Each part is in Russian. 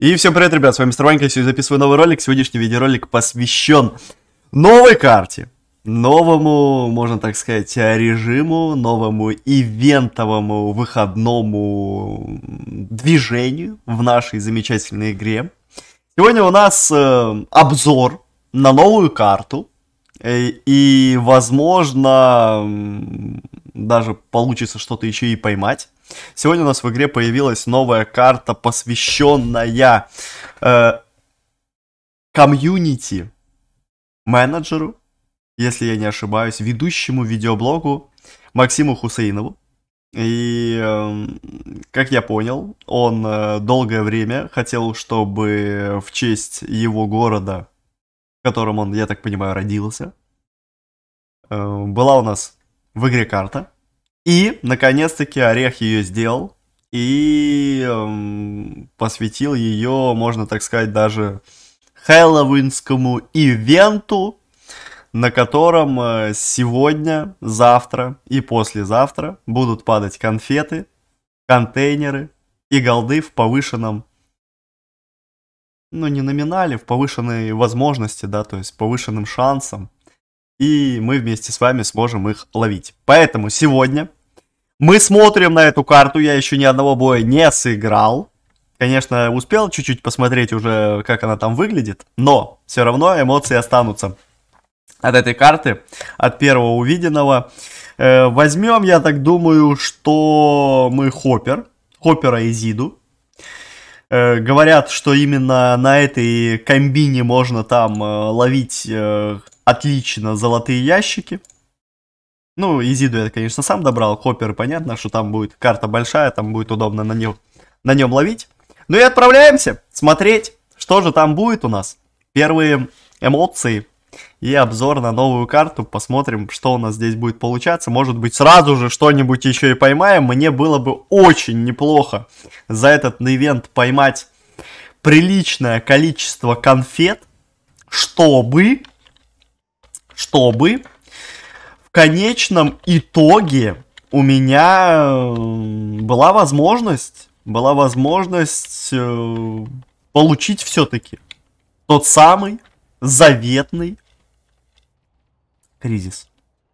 И всем привет, ребят, с вами Мистер Ванька, сегодня записываю новый ролик. Сегодняшний видеоролик посвящен новой карте, новому, можно так сказать, режиму, новому ивентовому выходному движению в нашей замечательной игре. Сегодня у нас э, обзор на новую карту э, и, возможно, даже получится что-то еще и поймать. Сегодня у нас в игре появилась новая карта, посвященная э, комьюнити менеджеру, если я не ошибаюсь, ведущему видеоблогу Максиму Хусейнову. И, э, как я понял, он э, долгое время хотел, чтобы в честь его города, в котором он, я так понимаю, родился, э, была у нас в игре карта, и, наконец-таки, Орех ее сделал и эм, посвятил ее, можно так сказать, даже хэллоуинскому ивенту, на котором э, сегодня, завтра и послезавтра будут падать конфеты, контейнеры и голды в повышенном, ну не номинале, в повышенной возможности, да, то есть повышенным шансом. И мы вместе с вами сможем их ловить. Поэтому сегодня мы смотрим на эту карту, я еще ни одного боя не сыграл. Конечно, успел чуть-чуть посмотреть уже, как она там выглядит, но все равно эмоции останутся от этой карты, от первого увиденного. Э, возьмем, я так думаю, что мы Хоппер, Хоппера и Зиду. Э, говорят, что именно на этой комбине можно там э, ловить э, отлично золотые ящики. Ну, Изиду я, конечно, сам добрал. Хоппер, понятно, что там будет карта большая, там будет удобно на нем, на нем ловить. Ну и отправляемся смотреть, что же там будет у нас. Первые эмоции и обзор на новую карту. Посмотрим, что у нас здесь будет получаться. Может быть, сразу же что-нибудь еще и поймаем. Мне было бы очень неплохо за этот ивент поймать приличное количество конфет, чтобы, чтобы в конечном итоге у меня э, была возможность, была возможность э, получить все-таки тот самый заветный кризис.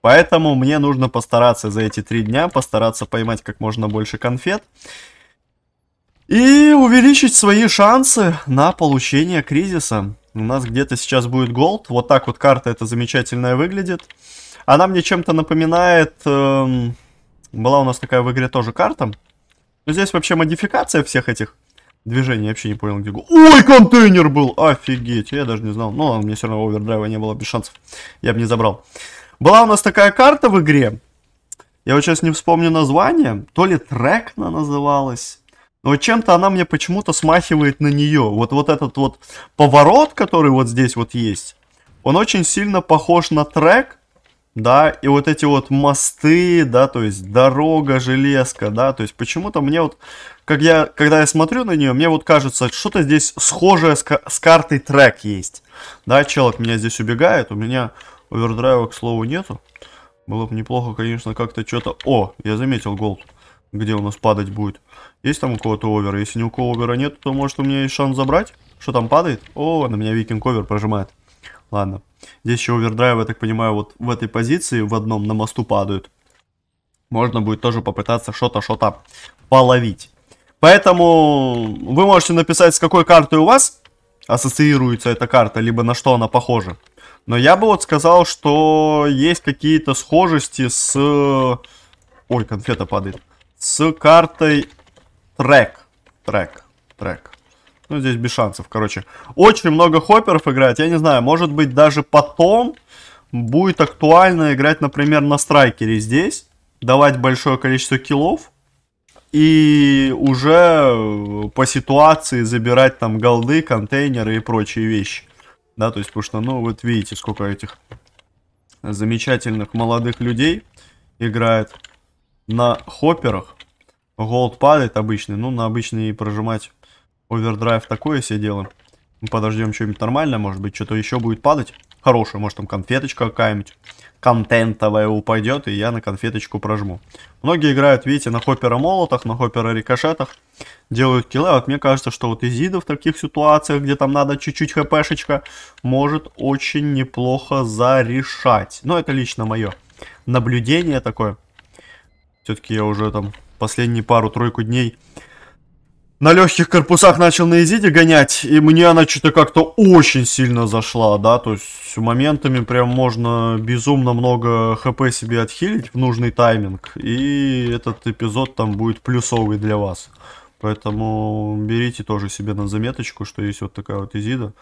Поэтому мне нужно постараться за эти три дня, постараться поймать как можно больше конфет и увеличить свои шансы на получение кризиса. У нас где-то сейчас будет голд. Вот так вот карта эта замечательная выглядит. Она мне чем-то напоминает... Эм, была у нас такая в игре тоже карта. Но здесь вообще модификация всех этих движений. Я вообще не понял, где... Ой, контейнер был! Офигеть! Я даже не знал. Ну, Но у меня все равно овердрайва не было, без шансов. Я бы не забрал. Была у нас такая карта в игре. Я вот сейчас не вспомню название. То ли трек она называлась. Но чем-то она мне почему-то смахивает на нее. Вот, вот этот вот поворот, который вот здесь вот есть, он очень сильно похож на трек, да, и вот эти вот мосты, да, то есть дорога, железка, да, то есть почему-то мне вот, как я, когда я смотрю на нее, мне вот кажется, что-то здесь схожее с, с картой трек есть, да, человек меня здесь убегает, у меня овердрайва, к слову, нету, было бы неплохо, конечно, как-то что-то, о, я заметил голд, где у нас падать будет, есть там у кого-то овер, если ни у кого овера нет, то может у меня есть шанс забрать, что там падает, о, на меня викинг овер прожимает, Ладно. Здесь еще овердрайв, я так понимаю, вот в этой позиции, в одном на мосту падают. Можно будет тоже попытаться что-то, что-то половить. Поэтому вы можете написать, с какой картой у вас ассоциируется эта карта, либо на что она похожа. Но я бы вот сказал, что есть какие-то схожести с... Ой, конфета падает. С картой трек. Трек. Трек. Ну, здесь без шансов, короче. Очень много хопперов играть. Я не знаю, может быть, даже потом будет актуально играть, например, на страйкере здесь. Давать большое количество киллов. И уже э, по ситуации забирать там голды, контейнеры и прочие вещи. Да, то есть, потому что, ну, вот видите, сколько этих замечательных молодых людей играет на хопперах. Голд падает обычный, ну, на обычный прожимать Овердрайв такое себе делаем. Подождем что-нибудь нормальное, может быть, что-то еще будет падать. Хорошее, может там конфеточка какая-нибудь контентовая упадет, и я на конфеточку прожму. Многие играют, видите, на хоппера молотах, на хоппера рикошетах, делают киллы. А вот мне кажется, что вот изида в таких ситуациях, где там надо чуть-чуть хпшечка, может очень неплохо зарешать. Но это лично мое наблюдение такое. Все-таки я уже там последние пару-тройку дней на легких корпусах начал на изиде гонять, и мне она что-то как-то очень сильно зашла, да, то есть моментами прям можно безумно много хп себе отхилить в нужный тайминг, и этот эпизод там будет плюсовый для вас. Поэтому берите тоже себе на заметочку, что есть вот такая вот изида.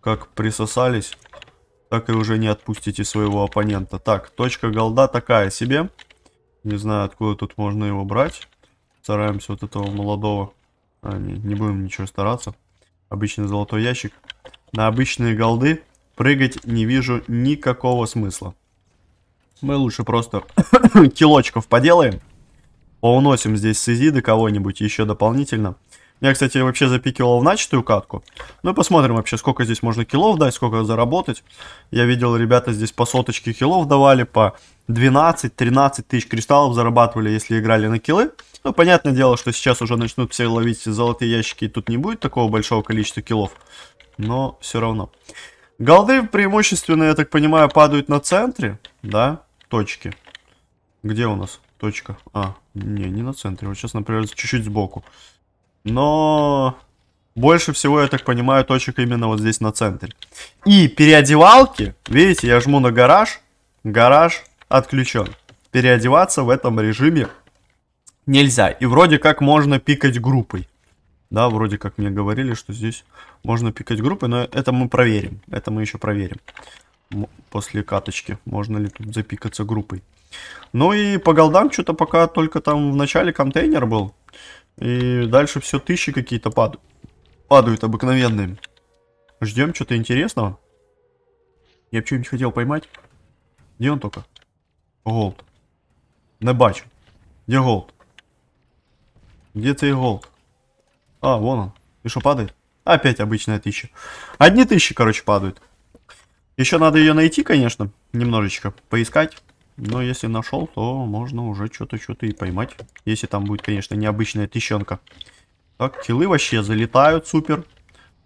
Как присосались, так и уже не отпустите своего оппонента. Так, точка голда такая себе. Не знаю, откуда тут можно его брать. Стараемся вот этого молодого а, не, не будем ничего стараться. Обычный золотой ящик. На обычные голды прыгать не вижу никакого смысла. Мы лучше просто килочков поделаем. Поуносим здесь с Изиды кого-нибудь еще дополнительно. Я, кстати, вообще запикивал в начатую катку. Ну и посмотрим вообще, сколько здесь можно килов дать, сколько заработать. Я видел, ребята здесь по соточке килов давали, по 12-13 тысяч кристаллов зарабатывали, если играли на килы. Ну, понятное дело, что сейчас уже начнут все ловить золотые ящики, и тут не будет такого большого количества килов, Но все равно. Голды преимущественно, я так понимаю, падают на центре, да, точки. Где у нас точка? А, не, не на центре, вот сейчас, например, чуть-чуть сбоку. Но больше всего, я так понимаю, точек именно вот здесь на центре. И переодевалки, видите, я жму на гараж, гараж отключен. Переодеваться в этом режиме нельзя. И вроде как можно пикать группой. Да, вроде как мне говорили, что здесь можно пикать группой, но это мы проверим. Это мы еще проверим после каточки, можно ли тут запикаться группой. Ну и по голдам что-то пока только там в начале контейнер был. И дальше все тысячи какие-то пад... падают обыкновенные. Ждем что-то интересного. Я бы что-нибудь хотел поймать. Где он только? Голд. Не бачу. Где голд? Где цей игол? А, вон он. И что, падает? Опять обычная тысяча. Одни тысячи, короче, падают. Еще надо ее найти, конечно, немножечко поискать. Но если нашел, то можно уже что-то что-то и поймать. Если там будет, конечно, необычная тыщенка. Так, килы вообще залетают, супер.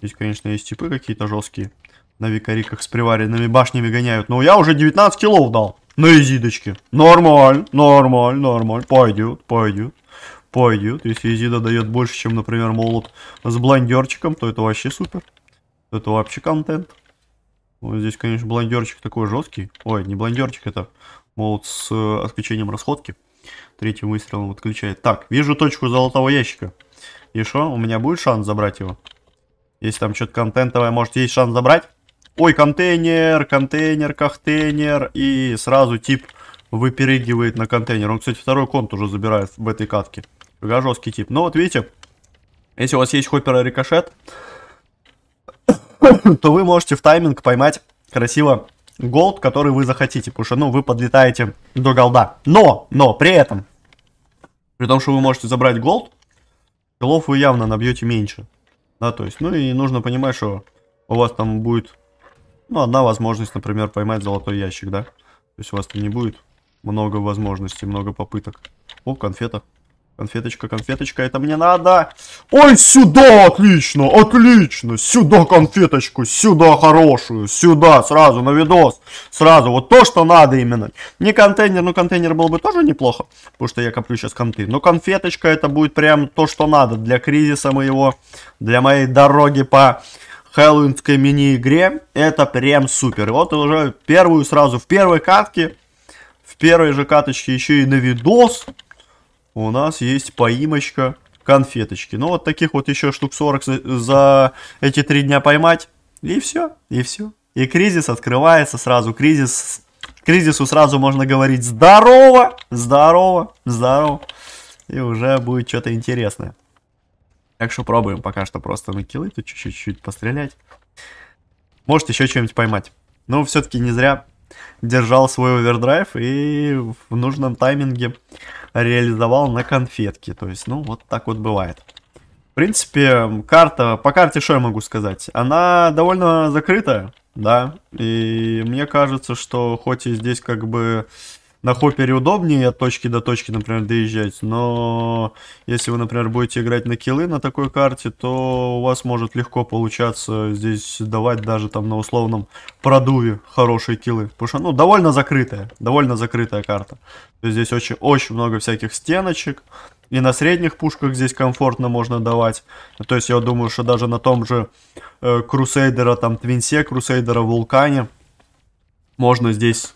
Здесь, конечно, есть типы какие-то жесткие. На викариках с приваренными башнями гоняют. Но я уже 19 килов дал. На изидочке. Нормаль, нормаль, нормаль. Пойдет, пойдет. Пойдет. Если Изида дает больше, чем, например, молот с блайндерчиком, то это вообще супер. Это вообще контент. Вот здесь, конечно, блайндерчик такой жесткий. Ой, не блайндерчик, это молот с э, отключением расходки. Третьим выстрелом отключает. Так, вижу точку золотого ящика. И что, у меня будет шанс забрать его? Если там что-то контентовое, может, есть шанс забрать? Ой, контейнер, контейнер, контейнер. И сразу тип выперегивает на контейнер. Он, кстати, второй конт уже забирает в этой катке. Жесткий тип. Но ну, вот видите, если у вас есть хоппер и рикошет, то вы можете в тайминг поймать красиво голд, который вы захотите, потому что, ну, вы подлетаете до голда. Но, но, при этом, при том, что вы можете забрать голд, голов вы явно набьете меньше. Да, то есть, ну и нужно понимать, что у вас там будет, ну, одна возможность, например, поймать золотой ящик, да? То есть у вас там не будет много возможностей, много попыток. О, конфета. Конфеточка, конфеточка, это мне надо. Ой, сюда, отлично, отлично. Сюда конфеточку, сюда хорошую, сюда, сразу на видос. Сразу, вот то, что надо именно. Не контейнер, ну контейнер был бы тоже неплохо, потому что я коплю сейчас конты. Но конфеточка это будет прям то, что надо для кризиса моего, для моей дороги по хэллоуинской мини-игре. Это прям супер. вот уже первую сразу, в первой катке, в первой же каточке еще и на видос у нас есть поимочка конфеточки. Ну, вот таких вот еще штук 40 за эти три дня поймать. И все, и все. И кризис открывается сразу. Кризис, кризису сразу можно говорить здорово, здорово, здорово. И уже будет что-то интересное. Так что пробуем пока что просто на килы тут чуть-чуть пострелять. Может еще что-нибудь поймать. Но все-таки не зря держал свой овердрайв и в нужном тайминге реализовал на конфетке. То есть, ну, вот так вот бывает. В принципе, карта, по карте что я могу сказать? Она довольно закрытая, да, и мне кажется, что хоть и здесь как бы на хоппере удобнее от точки до точки, например, доезжать, но если вы, например, будете играть на киллы на такой карте, то у вас может легко получаться здесь давать даже там на условном продуве хорошие киллы, потому что, ну, довольно закрытая, довольно закрытая карта. То есть здесь очень, очень много всяких стеночек, и на средних пушках здесь комфортно можно давать. То есть я думаю, что даже на том же э, Крусейдера, там Твинсе, Крусейдера, Вулкане можно здесь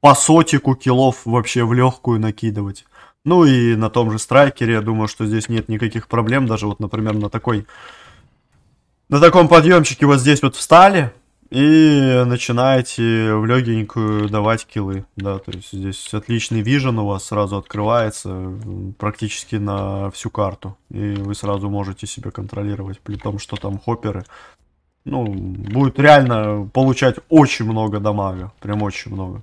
по сотику килов вообще в легкую накидывать. Ну и на том же страйкере, я думаю, что здесь нет никаких проблем. Даже вот, например, на такой... На таком подъемчике вот здесь вот встали и начинаете в легенькую давать килы. Да, то есть здесь отличный вижен у вас сразу открывается практически на всю карту. И вы сразу можете себя контролировать, при том, что там хопперы. Ну, будет реально получать очень много дамага. Прям очень много.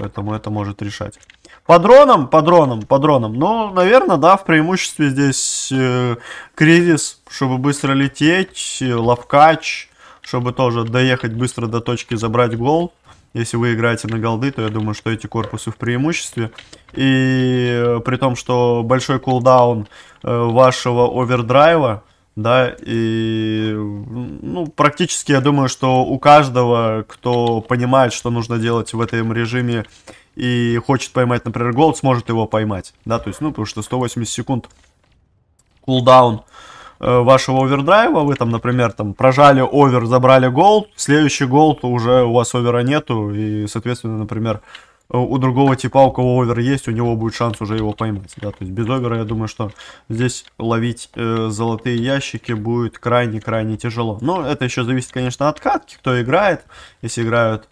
Поэтому это может решать. По дронам, по дронам, по дронам. Ну, наверное, да, в преимуществе здесь э, кризис, чтобы быстро лететь, э, лавкач чтобы тоже доехать быстро до точки, забрать гол. Если вы играете на голды, то я думаю, что эти корпусы в преимуществе. И э, при том, что большой кулдаун э, вашего овердрайва, да, и, ну, практически, я думаю, что у каждого, кто понимает, что нужно делать в этом режиме и хочет поймать, например, голд, сможет его поймать, да, то есть, ну, потому что 180 секунд кулдаун э, вашего овердрайва, вы там, например, там прожали овер, забрали голд, следующий голд уже у вас овера нету, и, соответственно, например, у другого типа, а у кого овер есть, у него будет шанс уже его поймать. Да, то есть без овера, я думаю, что здесь ловить э, золотые ящики будет крайне-крайне тяжело. Но это еще зависит, конечно, от катки, кто играет. Если играют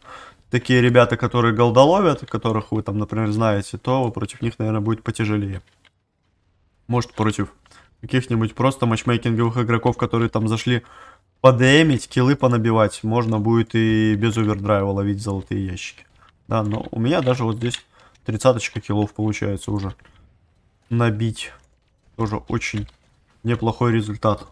такие ребята, которые голдоловят, которых вы там, например, знаете, то против них, наверное, будет потяжелее. Может, против каких-нибудь просто матчмейкинговых игроков, которые там зашли подэмить, килы понабивать, можно будет и без овердрайва ловить золотые ящики. Да, но у меня даже вот здесь тридцаточка килов получается уже набить. Тоже очень неплохой результат.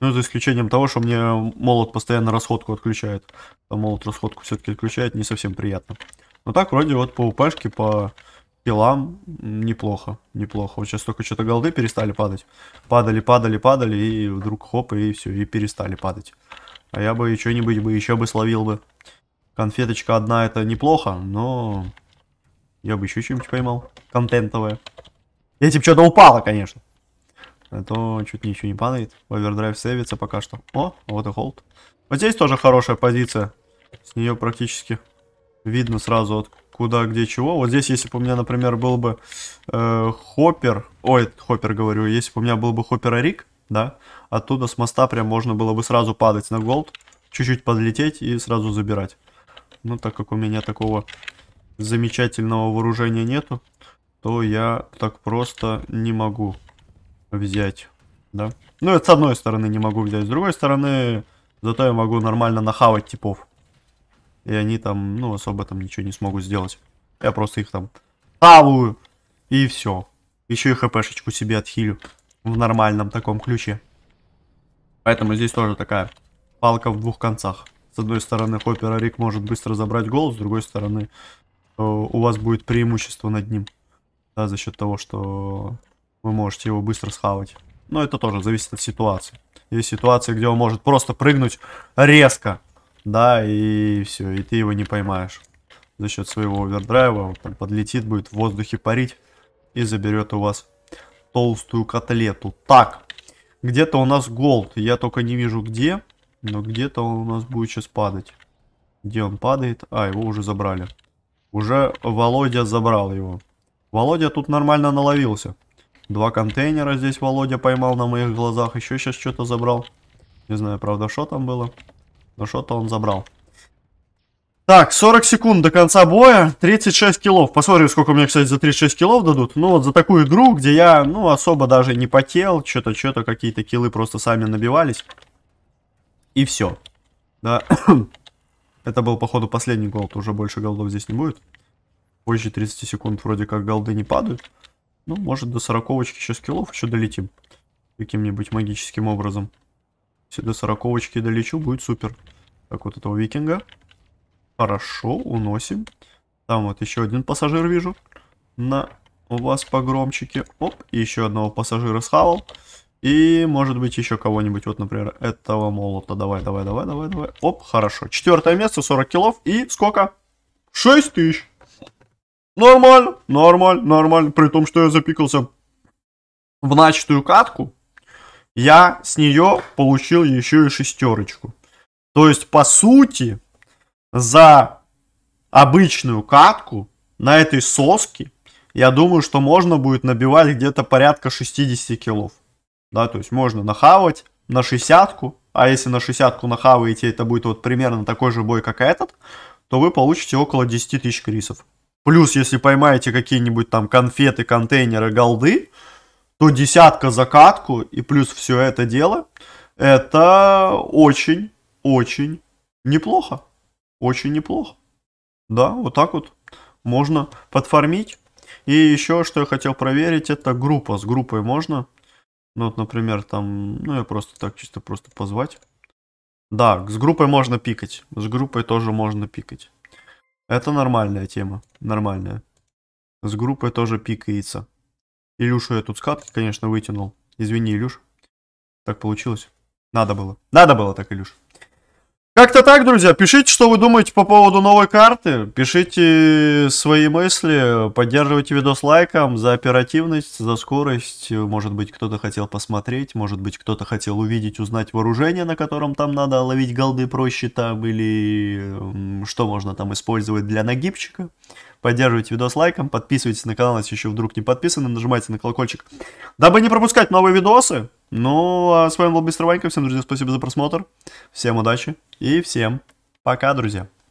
Ну, за исключением того, что мне молот постоянно расходку отключает. А молот расходку все-таки отключает, не совсем приятно. Но так, вроде вот по упашке, по килам неплохо, неплохо. Вот сейчас только что-то голды перестали падать. Падали, падали, падали, и вдруг хоп, и все, и перестали падать. А я бы что-нибудь бы еще бы словил бы. Конфеточка одна это неплохо, но я бы еще чем-нибудь поймал. Контентовое. Если типа что-то упало, конечно. А то чуть ничего не падает. Овердрайв сейвится пока что. О, вот и холд. Вот здесь тоже хорошая позиция. С нее практически видно сразу, вот куда, где, чего. Вот здесь, если бы у меня, например, был бы э, хоппер. Ой, хоппер говорю. Если бы у меня был бы хоппер Рик, да, оттуда с моста прям можно было бы сразу падать на голд. Чуть-чуть подлететь и сразу забирать. Но ну, так как у меня такого замечательного вооружения нету, то я так просто не могу взять, да. Ну, это с одной стороны не могу взять, с другой стороны, зато я могу нормально нахавать типов. И они там, ну, особо там ничего не смогут сделать. Я просто их там хаваю, и все. Еще и хпшечку себе отхилю в нормальном таком ключе. Поэтому здесь тоже такая палка в двух концах. С одной стороны, Хоппера Рик может быстро забрать гол, с другой стороны, э, у вас будет преимущество над ним. Да, за счет того, что вы можете его быстро схавать. Но это тоже зависит от ситуации. Есть ситуации, где он может просто прыгнуть резко, да, и все, и ты его не поймаешь. За счет своего овердрайва он подлетит, будет в воздухе парить и заберет у вас толстую котлету. Так, где-то у нас голд, я только не вижу где. Но где-то он у нас будет сейчас падать. Где он падает? А, его уже забрали. Уже Володя забрал его. Володя тут нормально наловился. Два контейнера здесь Володя поймал на моих глазах. Еще сейчас что-то забрал. Не знаю, правда, что там было. Но что-то он забрал. Так, 40 секунд до конца боя, 36 килов. Посмотрим, сколько мне, кстати, за 36 килов дадут. Ну вот за такую игру, где я, ну, особо даже не потел, что-то, что-то, какие-то килы просто сами набивались. И все. Да. Это был, походу, последний голд. Уже больше голдов здесь не будет. Позже 30 секунд вроде как голды не падают. Ну, может, до сороковочки еще скиллов еще долетим. Каким-нибудь магическим образом. Если до 40 долечу, будет супер. Так, вот этого викинга. Хорошо, уносим. Там вот еще один пассажир вижу. На у вас погромчики. Оп, и еще одного пассажира схавал. И, может быть, еще кого-нибудь, вот, например, этого молота. Давай, давай, давай, давай, давай. Оп, хорошо. Четвертое место, 40 килов. И сколько? 6 тысяч. Нормально, нормально, нормально. При том, что я запикался в начатую катку, я с нее получил еще и шестерочку. То есть, по сути, за обычную катку на этой соске, я думаю, что можно будет набивать где-то порядка 60 килов да, то есть можно нахавать на 60 а если на 60 нахаваете, это будет вот примерно такой же бой, как этот, то вы получите около 10 тысяч крисов. Плюс, если поймаете какие-нибудь там конфеты, контейнеры, голды, то десятка за катку и плюс все это дело, это очень, очень неплохо. Очень неплохо. Да, вот так вот можно подформить. И еще, что я хотел проверить, это группа. С группой можно ну вот, например, там, ну я просто так чисто просто позвать. Да, с группой можно пикать. С группой тоже можно пикать. Это нормальная тема. Нормальная. С группой тоже пикается. Илюшу я тут с конечно, вытянул. Извини, Илюш. Так получилось. Надо было. Надо было так, Илюш. Как-то так, друзья. Пишите, что вы думаете по поводу новой карты. Пишите свои мысли. Поддерживайте видос лайком за оперативность, за скорость. Может быть, кто-то хотел посмотреть. Может быть, кто-то хотел увидеть, узнать вооружение, на котором там надо ловить голды проще там. Или что можно там использовать для нагибчика. Поддерживайте видос лайком, подписывайтесь на канал, если еще вдруг не подписаны, нажимайте на колокольчик, дабы не пропускать новые видосы. Ну, а с вами был Мистер Ванька, всем, друзья, спасибо за просмотр, всем удачи и всем пока, друзья.